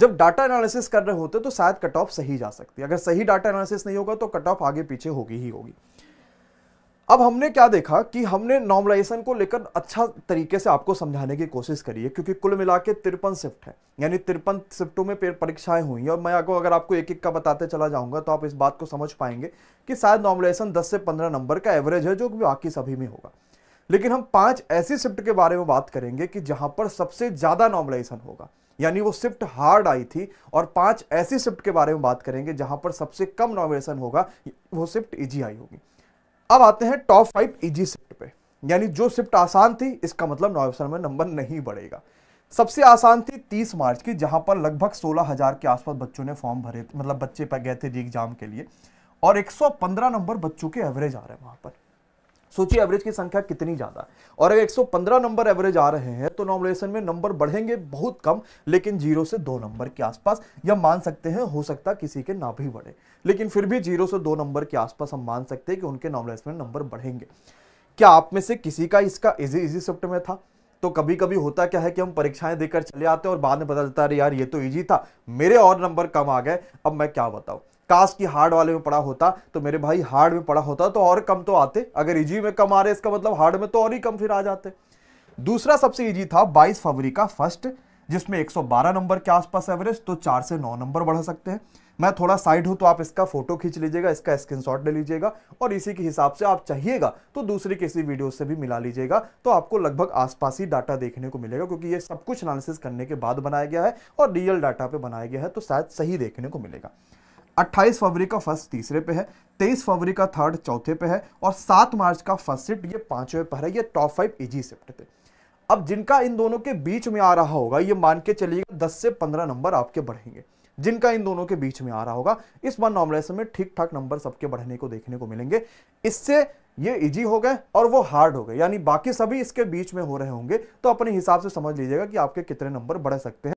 जब data analysis कर रहे होते तो शायद कट ऑफ सही जा सकती है अगर सही डाटा एनालिसिस नहीं होगा तो कट ऑफ आगे पीछे होगी ही होगी अब हमने क्या देखा कि हमने नॉर्मलाइजेशन को लेकर अच्छा तरीके से आपको समझाने की कोशिश करी है क्योंकि कुल मिला के तिरपन शिफ्ट है यानी तिरपन शिफ्टों में परीक्षाएं हुई हैं और मैं आपको अगर आपको एक एक का बताते चला जाऊंगा तो आप इस बात को समझ पाएंगे कि शायद नॉर्मलाइजेशन 10 से 15 नंबर का एवरेज है जो बाकी सभी में होगा लेकिन हम पाँच ऐसी शिफ्ट के बारे में बात करेंगे कि जहाँ पर सबसे ज़्यादा नॉर्मलाइजेशन होगा यानी वो शिफ्ट हार्ड आई थी और पांच ऐसी शिफ्ट के बारे में बात करेंगे जहां पर सबसे कम नॉमिनेशन होगा वो शिफ्ट इजी e आई होगी अब आते हैं टॉप फाइव इजी शिफ्ट पे यानी जो शिफ्ट आसान थी इसका मतलब नॉमिनेशन में नंबर नहीं बढ़ेगा सबसे आसान थी 30 मार्च की जहां पर लगभग 16,000 के आसपास बच्चों ने फॉर्म भरे मतलब बच्चे गए थे एग्जाम के लिए और 115 नंबर बच्चों के एवरेज आ रहे हैं वहां पर सोचिए एवरेज की संख्या कितनी ज़्यादा और अगर 115 नंबर एवरेज आ रहे हैं तो नॉमिनेशन में नंबर बढ़ेंगे बहुत कम लेकिन जीरो से दो नंबर के आसपास या मान सकते हैं हो सकता किसी के ना भी बढ़े लेकिन फिर भी जीरो से दो नंबर के आसपास हम मान सकते हैं कि उनके नॉमिनेशन में नंबर बढ़ेंगे क्या आप में से किसी का इसका इजी इजी शिफ्ट में था तो कभी कभी होता क्या है कि हम परीक्षाएं देकर चले आते हैं और बाद में पता चलता है यार ये तो इजी था मेरे और नंबर कम आ गए अब मैं क्या बताऊं काश की हार्ड वाले में पड़ा होता तो मेरे भाई हार्ड में पड़ा होता तो और कम तो आते अगर इजी e में कम आ रहे इसका मतलब हार्ड में तो और ही कम फिर आ जाते दूसरा सबसे इजी e था 22 फरवरी का फर्स्ट जिसमें 112 नंबर के आसपास एवरेज तो चार से नौ नंबर बढ़ा सकते हैं मैं थोड़ा साइड हूं तो आप इसका फोटो खींच लीजिएगा इसका शॉट ले लीजिएगा और इसी के हिसाब से आप चाहिएगा तो दूसरे किसी वीडियो से भी मिला लीजिएगा तो आपको लगभग आसपास ही डाटा देखने को मिलेगा क्योंकि ये सब कुछ एनालिसिस करने के बाद बनाया गया है और रियल डाटा पे बनाया गया है तो शायद सही देखने को मिलेगा अट्ठाईस फरवरी का फर्स्ट तीसरे पे है तेईस फरवरी का थर्ड चौथे पे है और सात मार्च का फर्स्ट शिफ्ट ये पांचवें पर है ये टॉप फाइव इजी शिफ्ट पे अब जिनका इन दोनों के बीच में आ रहा होगा ये मान के चलिएगा दस से पंद्रह नंबर आपके बढ़ेंगे जिनका इन दोनों के बीच में आ रहा होगा इस वन नॉमलेसन में ठीक ठाक नंबर सबके बढ़ने को देखने को मिलेंगे इससे ये इजी हो गए और वो हार्ड हो गए यानी बाकी सभी इसके बीच में हो रहे होंगे तो अपने हिसाब से समझ लीजिएगा कि आपके कितने नंबर बढ़ सकते हैं